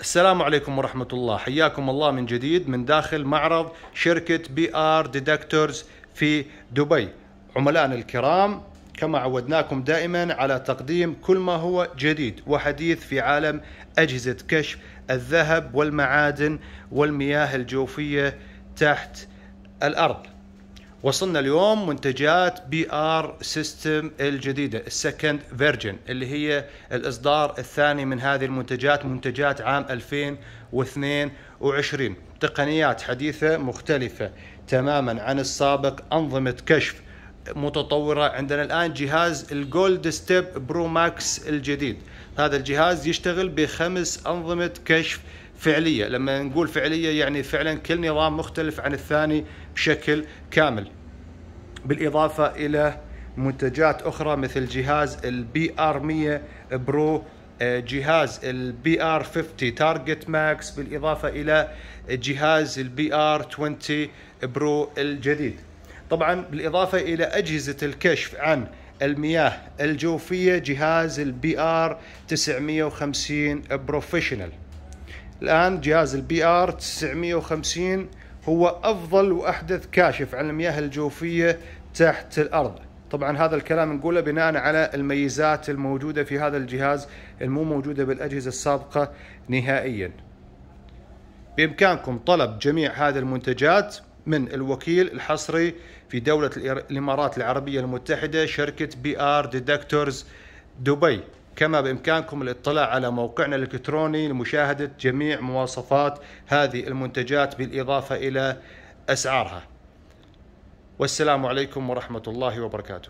السلام عليكم ورحمة الله حياكم الله من جديد من داخل معرض شركة بي آر ديدكتورز في دبي عملائنا الكرام كما عودناكم دائما على تقديم كل ما هو جديد وحديث في عالم أجهزة كشف الذهب والمعادن والمياه الجوفية تحت الأرض وصلنا اليوم منتجات بي ار سيستم الجديده السكند فيرجن اللي هي الاصدار الثاني من هذه المنتجات منتجات عام 2022 تقنيات حديثه مختلفه تماما عن السابق انظمه كشف متطوره عندنا الان جهاز الجولد ستيب برو ماكس الجديد هذا الجهاز يشتغل بخمس انظمه كشف فعليه، لما نقول فعليه يعني فعلا كل نظام مختلف عن الثاني بشكل كامل. بالاضافه الى منتجات اخرى مثل جهاز البي ار 100 برو آه، جهاز البي ار 50 تارجت ماكس بالاضافه الى جهاز البي ار 20 برو الجديد. طبعا بالاضافه الى اجهزه الكشف عن المياه الجوفيه جهاز البي ار 950 بروفيشنال. الآن جهاز البي آر 950 هو أفضل وأحدث كاشف عن المياه الجوفية تحت الأرض طبعا هذا الكلام نقوله بناء على الميزات الموجودة في هذا الجهاز المو موجودة بالأجهزة السابقة نهائيا بإمكانكم طلب جميع هذه المنتجات من الوكيل الحصري في دولة الإمارات العربية المتحدة شركة بي آر ديدكتورز دبي كما بإمكانكم الاطلاع على موقعنا الإلكتروني لمشاهدة جميع مواصفات هذه المنتجات بالإضافة إلى أسعارها والسلام عليكم ورحمة الله وبركاته